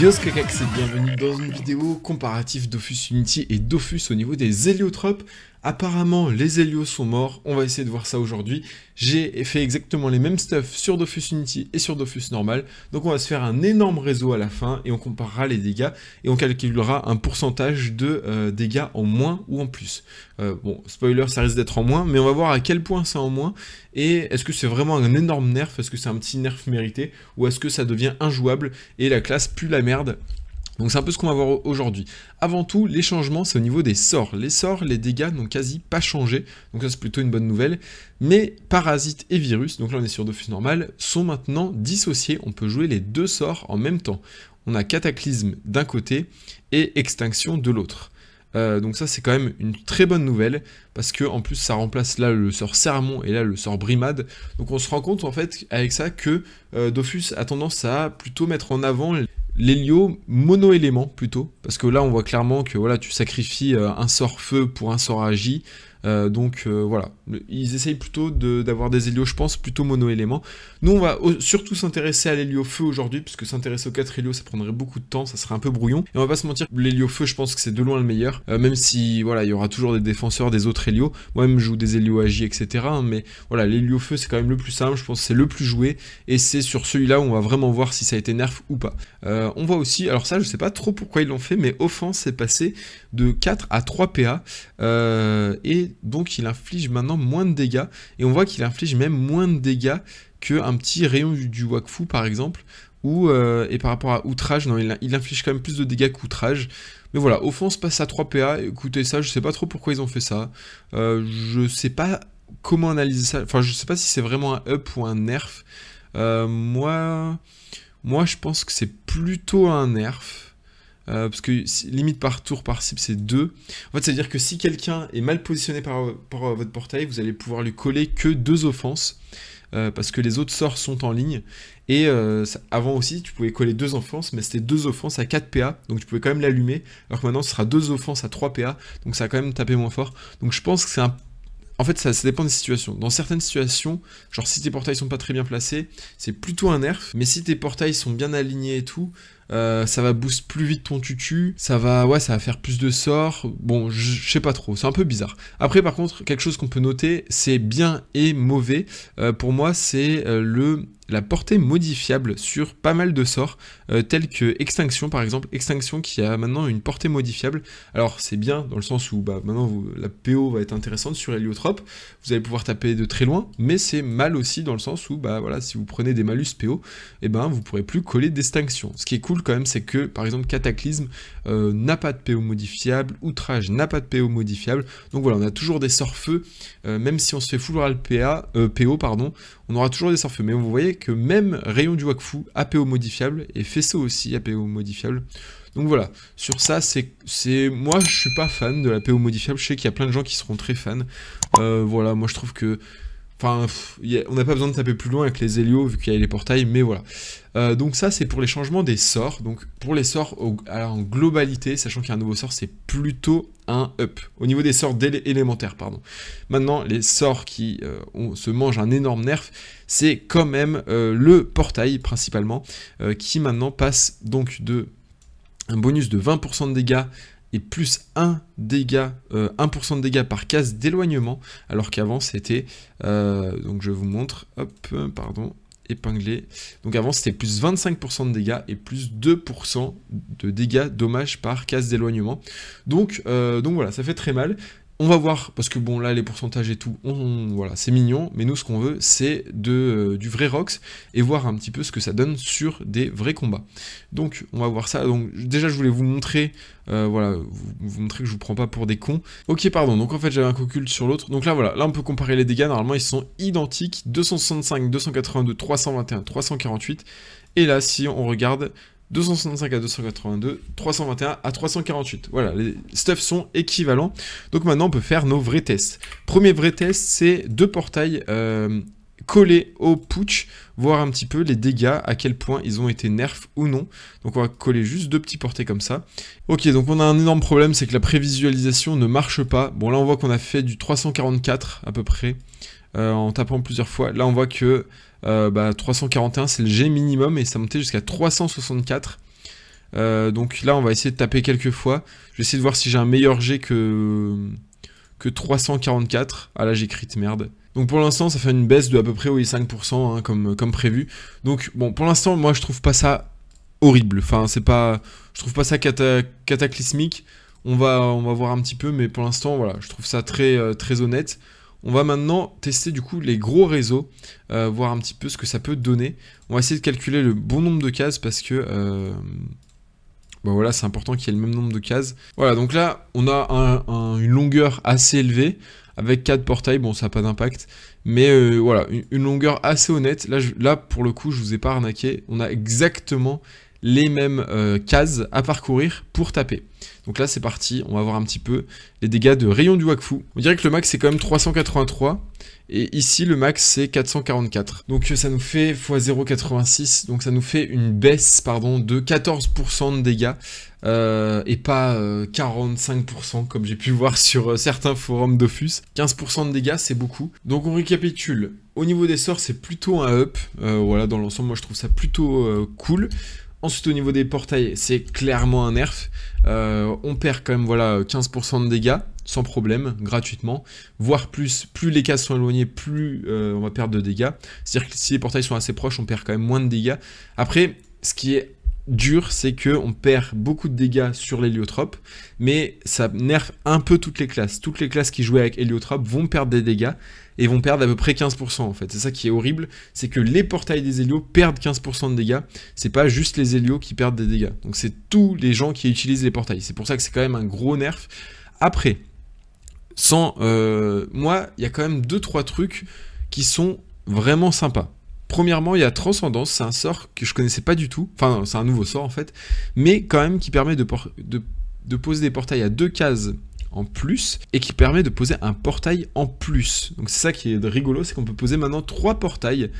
Yo Skakax bienvenue dans une vidéo comparative Dofus Unity et Dofus au niveau des héliotropes. Apparemment, les Helios sont morts, on va essayer de voir ça aujourd'hui. J'ai fait exactement les mêmes stuff sur Dofus Unity et sur Dofus normal, donc on va se faire un énorme réseau à la fin et on comparera les dégâts et on calculera un pourcentage de euh, dégâts en moins ou en plus. Euh, bon, spoiler, ça risque d'être en moins, mais on va voir à quel point c'est en moins et est-ce que c'est vraiment un énorme nerf, est-ce que c'est un petit nerf mérité ou est-ce que ça devient injouable et la classe pue la merde donc c'est un peu ce qu'on va voir aujourd'hui. Avant tout, les changements, c'est au niveau des sorts. Les sorts, les dégâts n'ont quasi pas changé, donc ça c'est plutôt une bonne nouvelle. Mais Parasite et virus, donc là on est sur Dofus normal, sont maintenant dissociés. On peut jouer les deux sorts en même temps. On a cataclysme d'un côté et extinction de l'autre. Euh, donc ça c'est quand même une très bonne nouvelle parce que en plus ça remplace là le sort Sermon et là le sort Brimade. Donc on se rend compte en fait avec ça que euh, Dofus a tendance à plutôt mettre en avant L'hélio, mono-élément plutôt, parce que là on voit clairement que voilà, tu sacrifies euh, un sort feu pour un sort agi, euh, donc euh, voilà, ils essayent plutôt d'avoir des hélios, je pense, plutôt mono-éléments. Nous, on va surtout s'intéresser à feu aujourd'hui, puisque s'intéresser aux 4 hélios, ça prendrait beaucoup de temps, ça serait un peu brouillon. Et on va pas se mentir, feu je pense que c'est de loin le meilleur, euh, même si, voilà, il y aura toujours des défenseurs des autres hélios. Moi-même, je joue des hélios agi etc. Hein, mais voilà, feu c'est quand même le plus simple, je pense c'est le plus joué, et c'est sur celui-là où on va vraiment voir si ça a été nerf ou pas. on voit aussi, alors ça, je sais pas trop pourquoi ils l'ont fait, mais offense est passé de 4 à 3 PA, et donc il inflige maintenant moins de dégâts, et on voit qu'il inflige même moins de dégâts qu'un petit rayon du, Wakfu par exemple, ou euh, et par rapport à Outrage, non, il, inflige quand même plus de dégâts qu'Outrage. Mais voilà, Offense passe à 3 PA, écoutez ça, je sais pas trop pourquoi ils ont fait ça, euh, je sais pas comment analyser ça, enfin je sais pas si c'est vraiment un up ou un nerf, euh, moi... Moi, je pense que c'est plutôt un nerf. Euh, parce que limite par tour par cible, c'est 2. En fait, ça veut dire que si quelqu'un est mal positionné par, euh, votre portail, vous allez pouvoir lui coller que 2 offenses. Euh, parce que les autres sorts sont en ligne. Et avant aussi, tu pouvais coller deux offenses, mais c'était deux offenses à 4 PA, donc tu pouvais quand même l'allumer. Alors que maintenant, ce sera deux offenses à 3 PA, donc ça a quand même tapé moins fort. Donc je pense que c'est un en fait, ça, ça, dépend des situations. Dans certaines situations, genre si tes portails sont pas très bien placés, c'est plutôt un nerf. Mais si tes portails sont bien alignés et tout, euh, ça va boost plus vite ton tutu, ça va, ouais, ça va faire plus de sorts, bon, je sais pas trop, c'est un peu bizarre. Après, par contre, quelque chose qu'on peut noter, c'est bien et mauvais, euh, pour moi, c'est euh, le la portée modifiable sur pas mal de sorts, euh, tels que Extinction par exemple, Extinction qui a maintenant une portée modifiable. Alors c'est bien dans le sens où bah, maintenant la PO va être intéressante sur Heliotrope, vous allez pouvoir taper de très loin, mais c'est mal aussi dans le sens où bah voilà, si vous prenez des malus PO, et eh ben vous pourrez plus coller d'Extinction. Ce qui est cool quand même, c'est que par exemple Cataclysme euh, n'a pas de PO modifiable, Outrage n'a pas de PO modifiable, donc voilà, on a toujours des sorts feux, euh, même si on se fait full PA, PO, pardon, on aura toujours des sorts feux, mais vous voyez que euh, même Rayon du Wakfu, APO modifiable, et Faisceau aussi, APO modifiable. Donc voilà, sur ça, c'est moi je suis pas fan de l'APO modifiable, je sais qu'il y a plein de gens qui seront très fans. Euh, voilà, moi je trouve que Enfin, on n'a pas besoin de taper plus loin avec les hélios vu qu'il y a les portails, mais voilà. Euh, donc ça, c'est pour les changements des sorts. Donc pour les sorts en globalité, sachant qu'il y a un nouveau sort, c'est plutôt un up. Au niveau des sorts élémentaires, pardon. Maintenant, les sorts qui euh, se mangent un énorme nerf, c'est quand même euh, le portail principalement, qui maintenant passe donc de un bonus de 20% de dégâts et plus 1 1% euh, de dégâts par case d'éloignement, alors qu'avant c'était, euh, donc je vous montre, hop, pardon, épinglé. Donc avant c'était plus 25% de dégâts et plus 2% de dégâts dommages par casse d'éloignement. Donc, euh, donc voilà, ça fait très mal on va voir, parce que bon, là, les pourcentages et tout, voilà, c'est mignon, mais nous, ce qu'on veut, c'est de, euh, du vrai Rox, et voir un petit peu ce que ça donne sur des vrais combats. Donc, on va voir ça. Donc, déjà, je voulais vous montrer, euh, voilà, vous, montrer que je vous prends pas pour des cons. Ok, pardon, donc en fait, j'avais un coculte sur l'autre. Donc là, voilà, là, on peut comparer les dégâts, normalement, ils sont identiques, 265, 282, 321, 348, et là, si on regarde, 265 à 282, 321 à 348. Voilà, les stuffs sont équivalents. Donc maintenant, on peut faire nos vrais tests. Premier vrai test, c'est deux portails euh, coller au putsch, voir un petit peu les dégâts, à quel point ils ont été nerfs ou non. Donc on va coller juste deux petits portées comme ça. Ok, donc on a un énorme problème, c'est que la prévisualisation ne marche pas. Bon là on voit qu'on a fait du 344 à peu près, euh, en tapant plusieurs fois. Là on voit que 341 euh, bah, c'est le G minimum et ça montait jusqu'à 364. Euh, donc là on va essayer de taper quelques fois. Je vais essayer de voir si j'ai un meilleur G que, que 344. Ah là j'écris merde. Donc pour l'instant, ça fait une baisse de à peu près 5% hein, comme, comme prévu. Donc bon, pour l'instant, moi je trouve pas ça horrible. Enfin, c'est pas, je trouve pas ça cataclysmique. On va, on va voir un petit peu, mais pour l'instant, voilà, je trouve ça très, euh, très honnête. On va maintenant tester du coup les gros réseaux, euh, voir un petit peu ce que ça peut donner. On va essayer de calculer le bon nombre de cases parce que euh, bah voilà, c'est important qu'il y ait le même nombre de cases. Voilà, donc là, on a une longueur assez élevée avec 4 portails, bon, ça n'a pas d'impact. Mais euh, voilà, une longueur assez honnête. Là, là, pour le coup, je vous ai pas arnaqué. On a exactement les mêmes euh, cases à parcourir pour taper. Donc là, c'est parti. On va voir un petit peu les dégâts de rayon du Wakfu. On dirait que le max, c'est quand même 383. Et ici, le max, c'est 444. Donc euh, ça nous fait x0,86. Donc ça nous fait une baisse pardon, de 14% de dégâts. Euh, et pas 45% euh, comme j'ai pu voir sur certains forums d'Offus. 15% de dégâts, c'est beaucoup. Donc on récapitule. Au niveau des sorts, c'est plutôt un up. voilà, dans l'ensemble, moi je trouve ça plutôt cool. Ensuite, au niveau des portails, c'est clairement un nerf. on perd quand même voilà 15% de dégâts sans problème, gratuitement, voire plus, plus les cases sont éloignées, plus euh, on va perdre de dégâts. C'est-à-dire que si les portails sont assez proches, on perd quand même moins de dégâts. Après, ce qui est dur, c'est que on perd beaucoup de dégâts sur l'héliotrope, mais ça nerf un peu toutes les classes. Toutes les classes qui jouaient avec héliotrope vont perdre des dégâts et vont perdre à peu près 15% en fait. C'est ça qui est horrible, c'est que les portails des hélios perdent 15% de dégâts, c'est pas juste les hélios qui perdent des dégâts. Donc c'est tous les gens qui utilisent les portails. C'est pour ça que c'est quand même un gros nerf. Après, sans, euh, moi, il y a quand même deux trois trucs qui sont vraiment sympas. Premièrement, il y a Transcendance, c'est un sort que je connaissais pas du tout, enfin c'est un nouveau sort en fait, mais quand même qui permet de, poser des portails à deux cases en plus et qui permet de poser un portail en plus. Donc c'est ça qui est rigolo, c'est qu'on peut poser maintenant trois portails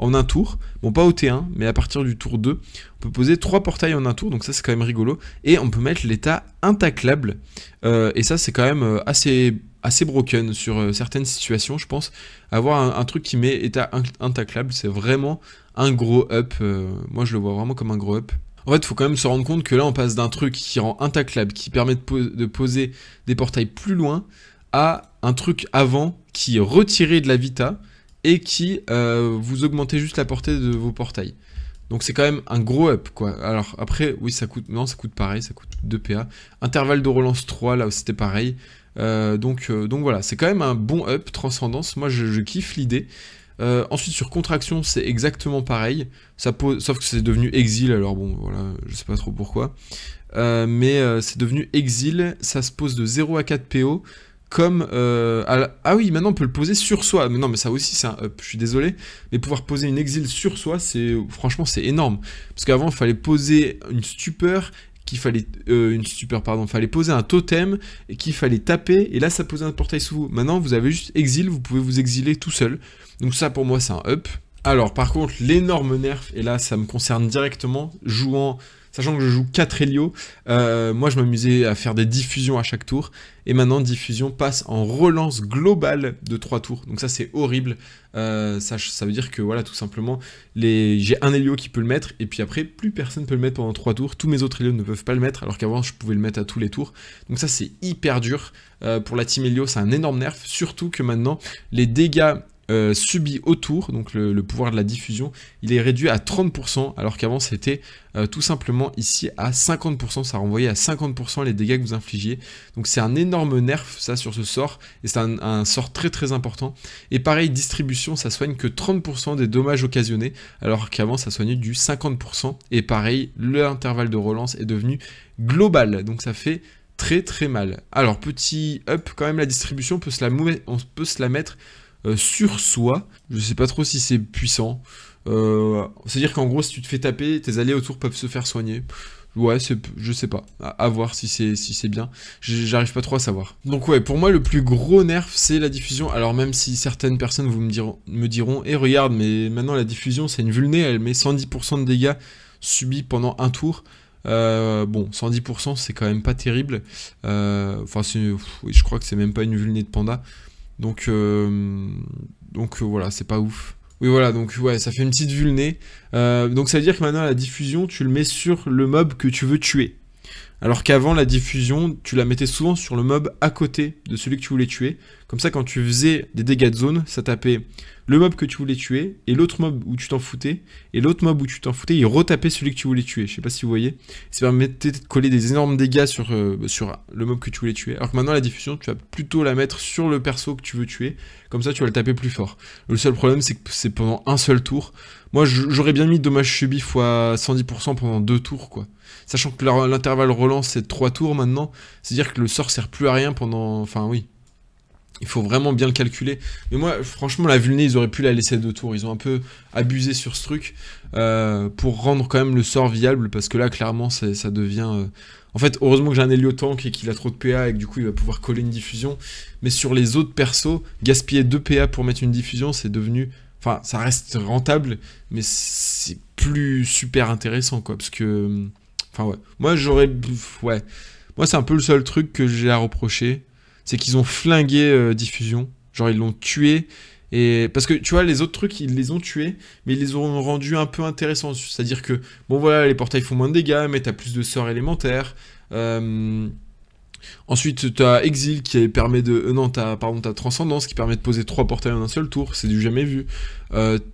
en un tour. Bon, pas au T1, mais à partir du tour 2, on peut poser trois portails en un tour, donc ça c'est quand même rigolo. Et on peut mettre l'état intaclable, euh, et ça c'est quand même euh, assez assez broken sur euh, certaines situations, je pense. Avoir un, truc qui met état intaclable, c'est vraiment un gros up. Euh, moi, je le vois vraiment comme un gros up. En fait, il faut quand même se rendre compte que là, on passe d'un truc qui rend intaclable, qui permet de, poser des portails plus loin, à un truc avant qui est retiré de la vita et qui euh, vous augmentez juste la portée de vos portails. Donc c'est quand même un gros up quoi. Alors après oui ça coûte non ça coûte pareil, ça coûte 2 PA. Intervalle de relance 3 là c'était pareil. Euh, donc, euh, donc voilà, c'est quand même un bon up, transcendance, moi je, kiffe l'idée. Euh, ensuite, sur contraction, c'est exactement pareil. Ça pose, sauf que c'est devenu exil, alors bon, voilà, je sais pas trop pourquoi. mais c'est devenu exil, ça se pose de 0 à 4 PO. Comme. Ah oui, maintenant on peut le poser sur soi. Mais non, mais ça aussi c'est un up, je suis désolé. Mais pouvoir poser une exil sur soi, c'est franchement c'est énorme. Parce qu'avant il fallait poser une stupeur qu'il fallait euh, une super pardon, fallait poser un totem et qu'il fallait taper et là ça posait un portail sous vous. Maintenant vous avez juste exil, vous pouvez vous exiler tout seul. Donc ça pour moi c'est un up. Alors par contre l'énorme nerf et là ça me concerne directement jouant Sachant que je joue 4 Helio, euh, moi je m'amusais à faire des diffusions à chaque tour. Et maintenant, diffusion passe en relance globale de 3 tours. Donc ça, c'est horrible. Euh, ça, ça, veut dire que, voilà, tout simplement, j'ai un Helio qui peut le mettre. Et puis après, plus personne peut le mettre pendant 3 tours. Tous mes autres Helios ne peuvent pas le mettre. Alors qu'avant, je pouvais le mettre à tous les tours. Donc ça, c'est hyper dur. Euh, pour la team Helio, c'est un énorme nerf. Surtout que maintenant, les dégâts euh, subit autour, donc le, pouvoir de la diffusion, il est réduit à 30%, alors qu'avant c'était euh, tout simplement ici à 50%, ça renvoyait à 50% les dégâts que vous infligiez. Donc c'est un énorme nerf ça sur ce sort, et c'est un, sort très très important. Et pareil, distribution, ça soigne que 30% des dommages occasionnés, alors qu'avant ça soignait du 50%. Et pareil, l'intervalle de relance est devenu global, donc ça fait très très mal. Alors petit up quand même la distribution, peut se la, on peut se la mettre euh, sur soi. Je sais pas trop si c'est puissant. Euh, c'est-à-dire qu'en gros, si tu te fais taper, tes alliés autour peuvent se faire soigner. Ouais, je sais pas. À, voir si c'est si c'est bien. J'arrive pas trop à savoir. Donc ouais, pour moi le plus gros nerf c'est la diffusion. Alors même si certaines personnes vous me diront me diront et eh, regarde mais maintenant la diffusion c'est une vulnée, elle met 110% de dégâts subis pendant un tour. Euh, bon, 110% c'est quand même pas terrible. Enfin, je crois que c'est même pas une vulnée de panda. Donc, euh, donc euh, voilà, c'est pas ouf. Oui, voilà, donc ouais, ça fait une petite vue le nez. Euh, donc ça veut dire que maintenant, la diffusion, tu le mets sur le mob que tu veux tuer. Alors qu'avant, la diffusion, tu la mettais souvent sur le mob à côté de celui que tu voulais tuer. Comme ça, quand tu faisais des dégâts de zone, ça tapait le mob que tu voulais tuer, et l'autre mob où tu t'en foutais, et l'autre mob où tu t'en foutais, il retapait celui que tu voulais tuer. Je sais pas si vous voyez. Ça permettait de coller des énormes dégâts sur, euh, sur le mob que tu voulais tuer. Alors que maintenant, la diffusion, tu vas plutôt la mettre sur le perso que tu veux tuer. Comme ça, tu vas le taper plus fort. Le seul problème, c'est que c'est pendant un seul tour. Moi, j'aurais bien mis dommage subi x 110% pendant deux tours, quoi. Sachant que l'intervalle relance, c'est trois tours maintenant. C'est-à-dire que le sort sert plus à rien pendant... Enfin, oui, il faut vraiment bien le calculer. Mais moi, franchement, la Vulné, ils auraient pu la laisser de deux tours. Ils ont un peu abusé sur ce truc euh, pour rendre quand même le sort viable. Parce que là, clairement, ça devient... Euh, en fait, heureusement que j'ai un Helio Tank et qu'il a trop de PA et que du coup, il va pouvoir coller une diffusion. Mais sur les autres persos, gaspiller 2 PA pour mettre une diffusion, c'est devenu... Enfin, ça reste rentable, mais c'est plus super intéressant, quoi. Parce que... Enfin, ouais. Moi, j'aurais... Ouais. Moi, c'est un peu le seul truc que j'ai à reprocher c'est qu'ils ont flingué euh, Diffusion. Genre, ils l'ont tué. Et parce que tu vois, les autres trucs, ils les ont tués, mais ils les ont rendus un peu intéressants. C'est-à-dire que, bon voilà, les portails font moins de dégâts, mais t'as plus de sorts élémentaires. Euh, ensuite, t'as Exil qui permet de. Euh, non, t'as, pardon, t'as Transcendance qui permet de poser trois portails en un seul tour, c'est du jamais vu.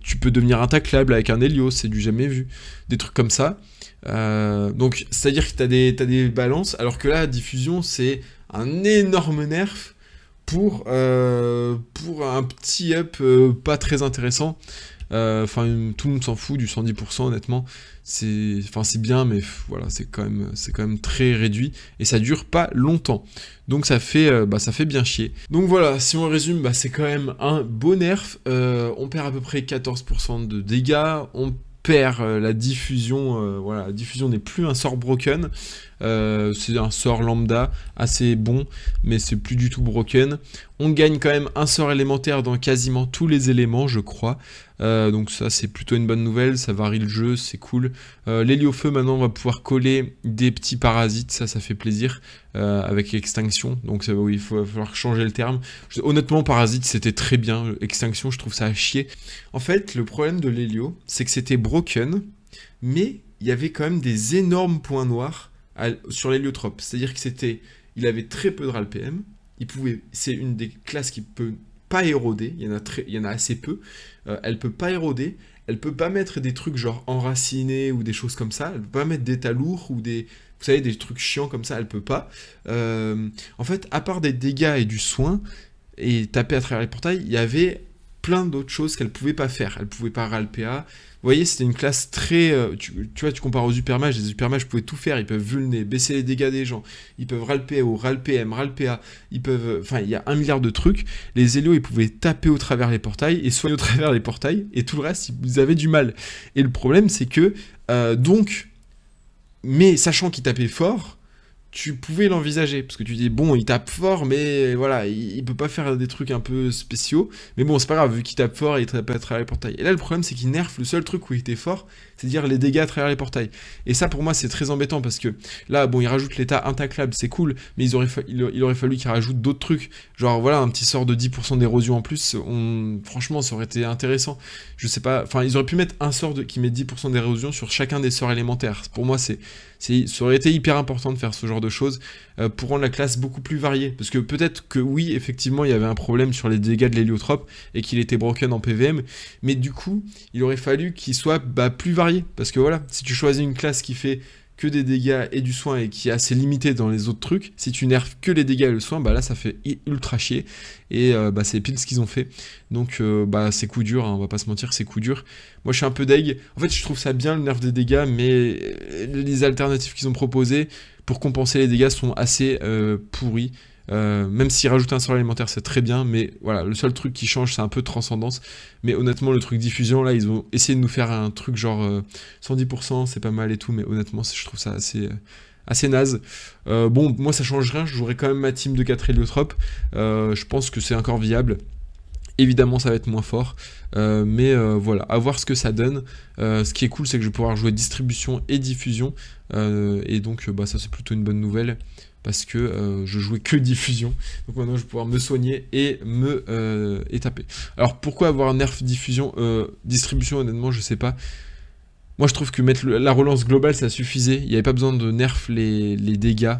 tu peux devenir intaclable avec un Helios, c'est du jamais vu. Des trucs comme ça. donc, c'est-à-dire que t'as des, t'as des balances, alors que là, Diffusion, c'est un énorme nerf pour, euh, pour un petit up euh, pas très intéressant. Euh, enfin, tout le monde s'en fout du 110%, honnêtement. C'est bien, mais voilà, c'est quand, même, quand même très réduit. Et ça dure pas longtemps. Donc ça fait, bah, ça fait bien chier. Donc voilà, si on résume, bah, c'est quand même un beau nerf. on perd à peu près 14% de dégâts. On euh, la diffusion. Euh, voilà, la diffusion n'est plus un sort broken. Euh, c'est un sort lambda assez bon, mais c'est plus du tout broken. On gagne quand même un sort élémentaire dans quasiment tous les éléments, je crois. Euh, donc ça c'est plutôt une bonne nouvelle, ça varie le jeu, c'est cool. Euh, feu maintenant on va pouvoir coller des petits parasites, ça ça fait plaisir, euh, avec extinction, donc ça, oui, il va falloir changer le terme. honnêtement parasite c'était très bien, extinction je trouve ça à chier. En fait le problème de l'hélio c'est que c'était broken, mais il y avait quand même des énormes points noirs sur l'héliotrope, c'est-à-dire que c'était, il avait très peu de RALPM, il pouvait, c'est une des classes qui peut éroder, il y en a, très, il y en a assez peu, euh, elle peut pas éroder, elle peut pas mettre des trucs genre enracinés ou des choses comme ça, elle peut pas mettre des talours ou des, vous savez, des trucs chiants comme ça, elle peut pas. Euh, en fait, à part des dégâts et du soin, et taper à travers les portails, il y avait plein d'autres choses qu'elle pouvait pas faire. Elle pouvait pas ralper. Vous voyez, c'était une classe très... Euh, tu, vois, tu compares aux Supermages, les Supermages pouvaient tout faire. Ils peuvent vulner, baisser les dégâts des gens. Ils peuvent ralper ou ralpm, ralpa. Ils peuvent... Euh, enfin, il y a un milliard de trucs. Les Hélios, ils pouvaient taper au travers les portails et soigner au travers les portails. Et tout le reste, ils avaient du mal. Et le problème, c'est que... Euh, donc... Mais sachant qu'ils tapaient fort, tu pouvais l'envisager parce que tu dis bon il tape fort mais voilà il, peut pas faire des trucs un peu spéciaux mais bon c'est pas grave vu qu'il tape fort il tape pas à travers les portails et là le problème c'est qu'il nerf le seul truc où il était fort c'est à dire les dégâts à travers les portails et ça pour moi c'est très embêtant parce que là bon il rajoute l'état intaclable c'est cool mais il, aurait fallu qu'il rajoute d'autres trucs genre voilà un petit sort de 10% d'érosion en plus franchement ça aurait été intéressant je sais pas enfin ils auraient pu mettre un sort qui met 10% d'érosion sur chacun des sorts élémentaires pour moi c'est ça aurait été hyper important de faire ce genre de choses euh, pour rendre la classe beaucoup plus variée. Parce que peut-être que oui, effectivement, il y avait un problème sur les dégâts de l'héliotrope et qu'il était broken en PVM, mais du coup, il aurait fallu qu'il soit bah, plus varié. Parce que voilà, si tu choisis une classe qui fait que des dégâts et du soin et qui est assez limité dans les autres trucs, si tu nerfs que les dégâts et le soin, bah là ça fait ultra chier. Et euh, bah, c'est pile ce qu'ils ont fait. Donc euh, bah c'est coup dur, hein, on va pas se mentir, c'est coup dur. Moi je suis un peu deg. En fait je trouve ça bien le nerf des dégâts, mais euh, les alternatives qu'ils ont proposées pour compenser les dégâts sont assez pourries. Euh, même si rajouter un sort alimentaire, c'est très bien, mais voilà, le seul truc qui change, c'est un peu de transcendance. Mais honnêtement, le truc diffusion, là, ils ont essayé de nous faire un truc genre 110%, euh, c'est pas mal et tout, mais honnêtement, je trouve ça assez, euh, assez naze. bon, moi, ça change rien, je jouerai quand même ma team de 4 héliotropes. je pense que c'est encore viable. Évidemment, ça va être moins fort, mais voilà, à voir ce que ça donne. ce qui est cool, c'est que je vais pouvoir jouer distribution et diffusion, et donc bah, ça c'est plutôt une bonne nouvelle parce que euh, je jouais que diffusion. Donc maintenant je vais pouvoir me soigner et me euh, taper. Alors pourquoi avoir un nerf diffusion euh, Distribution honnêtement je sais pas. Moi je trouve que mettre la relance globale ça suffisait. Il n'y avait pas besoin de nerf les, les dégâts.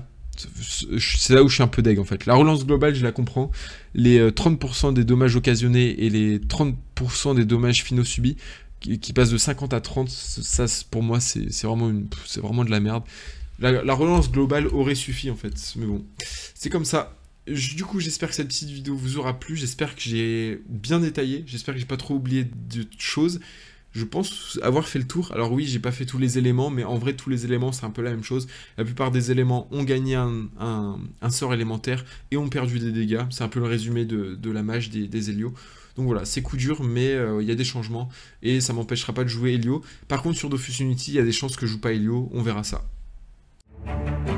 C'est là où je suis un peu deg en fait. La relance globale je la comprends. Les 30% des dommages occasionnés et les 30% des dommages finaux subis qui, passent de 50 à 30, ça pour moi c'est vraiment, une, vraiment de la merde. La, relance globale aurait suffi en fait, mais bon, c'est comme ça. du coup, j'espère que cette petite vidéo vous aura plu, j'espère que j'ai bien détaillé, j'espère que j'ai pas trop oublié de choses. Je pense avoir fait le tour. Alors oui, j'ai pas fait tous les éléments, mais en vrai, tous les éléments, c'est un peu la même chose. La plupart des éléments ont gagné un, sort élémentaire et ont perdu des dégâts. C'est un peu le résumé de, la mage des, des Donc voilà, c'est coup dur, mais euh, il y a des changements et ça m'empêchera pas de jouer Helio. Par contre, sur Dofus Unity, il y a des chances que je joue pas Helio, on verra ça. Thank you.